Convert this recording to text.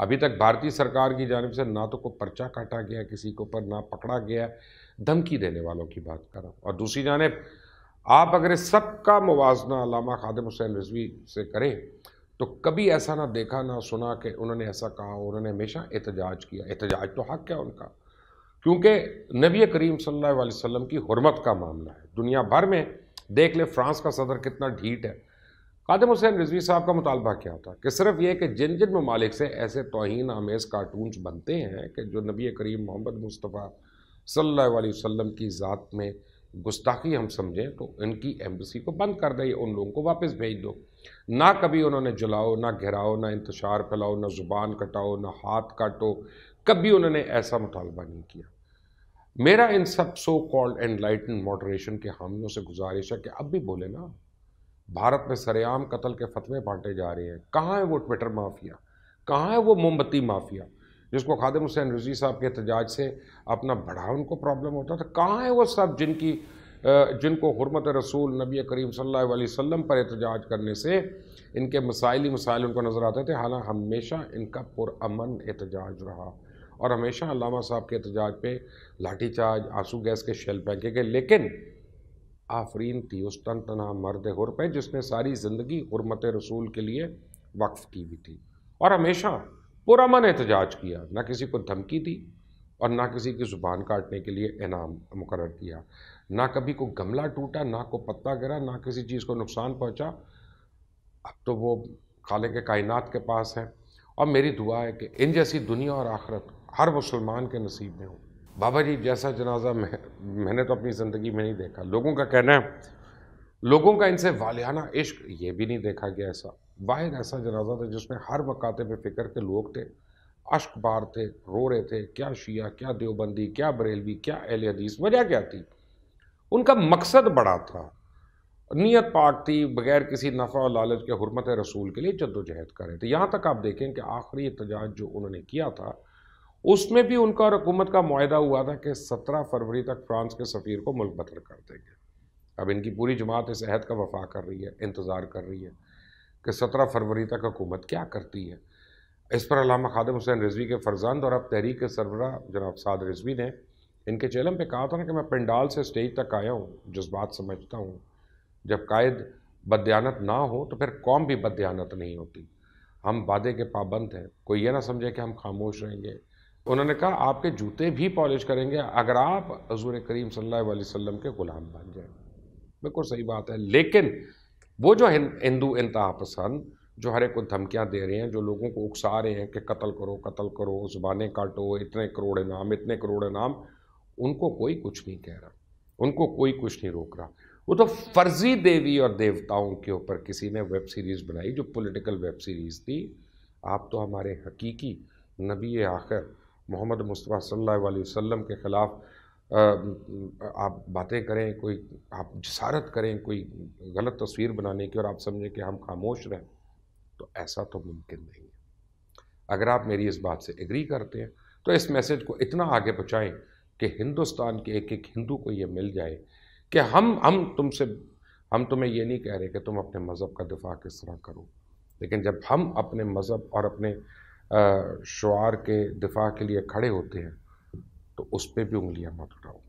अभी तक भारतीय सरकार की जानब से ना तो कोई पर्चा काटा गया किसी के ऊपर ना पकड़ा गया धमकी देने वालों की बात कर रहा हूँ और दूसरी जानब आप अगर सबका सब का मुवजना अलामा खादम हुसैन रिजवी से करें तो कभी ऐसा ना देखा ना सुना कि उन्होंने ऐसा कहा उन्होंने हमेशा एहतजाज किया एहतजाज तो हक है उनका क्योंकि नबी करीम सल्लल्लाहु अलैहि वसल्लम की हरमत का मामला है दुनिया भर में देख ले फ्रांस का सदर कितना ढीठ है कादम हुसैन रिजवी साहब का मुतालबा क्या था कि सिर्फ ये कि जिन जिन ममालिक से ऐसे तोहन आमेज़ कार्टून बनते हैं कि जो नबी करीम मोहम्मद मुस्तफ़ा सल्ला वसम की ज़ात में गुस्ताखी हम समझें तो इनकी एम्बसी को बंद कर दें उन लोगों को वापस भेज दो ना कभी उन्होंने जलाओ ना घिराओ ना इंतशार फैलाओ ना ज़ुबान कटाओ ना हाथ काटो कभी उन्होंने ऐसा मुतालबा नहीं किया मेरा इन सब सो कॉल्ड एनलाइटन मॉडरेशन के हामियों से गुजारिश है कि अब भी बोले ना भारत में सरेआम कत्ल के फतवे बांटे जा रहे हैं कहाँ है वो ट्विटर माफिया कहाँ है वो मोमबत्ती माफिया जिसको खादिम हुसैन रजी साहब के एहतजाज से अपना बढ़ा उनको प्रॉब्लम होता था कहाँ है वो सब जिनकी जिनको हरमत रसूल नबी करीम सल्लल्लाहु अलैहि वसल्लम पर एहतजाज करने से इनके मसाइल ही मसाइल उनको नज़र आते थे हालांकि हमेशा इनका पुरअमन एहतजाज रहा और हमेशा अलामा साहब के एहतजाज पे लाठीचार्ज आंसू गैस के शेल फेंके गए लेकिन आफरीन थी उस तन तना मर्द हुर पे जिसने सारी ज़िंदगी हरमत रसूल के लिए वक्फ़ की हुई थी और हमेशा पुरमन एहतजाज किया ना किसी को धमकी दी और ना किसी की ज़ुबान काटने के लिए इनाम मुकर किया ना कभी को गमला टूटा ना को पत्ता गिरा ना किसी चीज़ को नुकसान पहुँचा अब तो वो खाले के कायन के पास है और मेरी दुआ है कि इन जैसी दुनिया और आखरत हर मुसलमान के नसीब में हो बाबा जी जैसा जनाजा मैं मैंने तो अपनी ज़िंदगी में नहीं देखा लोगों का कहना है लोगों का इनसे वालियाना इश्क ये भी नहीं देखा गया ऐसा वाहिर ऐसा जनाजा था जिसमें हर वक़ाते पे फिक्र के लोग थे अश्क बार थे रो रहे थे क्या शिया क्या देवबंदी क्या बरेलवी क्या अहल हदीस वजह क्या थी उनका मकसद बड़ा था नीयत पाक थी बगैर किसी नफ़ा और लालच के हरमत रसूल के लिए जद्दोजहद कर रहे थे यहाँ तक आप देखें कि आखिरी एहत जो उन्होंने किया था उसमें भी उनका और हुकूमत का माहा हुआ था कि सत्रह फरवरी तक फ्रांस के सफ़ीर को मुल्क बदर कर देंगे अब इनकी पूरी जमात इस अहद का वफा कर रही है इंतज़ार कर रही है कि सत्रह फरवरी तक हुकूमत क्या करती है इस पर अलामा खादम हुसैन रिजवी के फर्जंद और अब तहरीक के सरबरा जनाब साद रिजवी ने इनके चेलम पर कहा था ना कि मैं पंडाल से स्टेज तक आया हूँ जज्बात समझता हूँ जब कायद बदयानत ना हो तो फिर कौम भी बदयानत नहीं होती हम वादे के पाबंद हैं कोई ये ना समझे कि हम खामोश रहेंगे उन्होंने कहा आपके जूते भी पॉलिश करेंगे अगर आप हजूर करीम सल्लाम के ग़ुलाम बन जाए बिल्कुल सही बात है लेकिन वो जो हिंदू इंतहा पसंद जो हर एक को धमकियाँ दे रहे हैं जो लोगों को उकसा रहे हैं कि कत्ल करो कत्ल करो जुबानें काटो इतने करोड़ इनाम इतने करोड़ इनाम उनको कोई कुछ नहीं कह रहा उनको कोई कुछ नहीं रोक रहा वो तो फर्जी देवी और देवताओं के ऊपर किसी ने वेब सीरीज़ बनाई जो पॉलिटिकल वेब सीरीज़ थी आप तो हमारे हकीकी नबी आखिर मोहम्मद मुस्तफ़ा सल्लल्लाहु अलैहि वसल्लम के ख़िलाफ़ आप बातें करें कोई आप जसारत करें कोई गलत तस्वीर बनाने की और आप समझें कि हम खामोश रहें तो ऐसा तो मुमकिन नहीं है अगर आप मेरी इस बात से एग्री करते हैं तो इस मैसेज को इतना आगे पहुँचाएँ कि हिंदुस्तान के एक एक हिंदू को ये मिल जाए कि हम हम तुमसे हम तुम्हें ये नहीं कह रहे कि तुम अपने मज़हब का दिफा किस तरह करो लेकिन जब हम अपने मज़हब और अपने शुआर के दिफा के लिए खड़े होते हैं तो उस पर भी उंगलियां मत उठाओ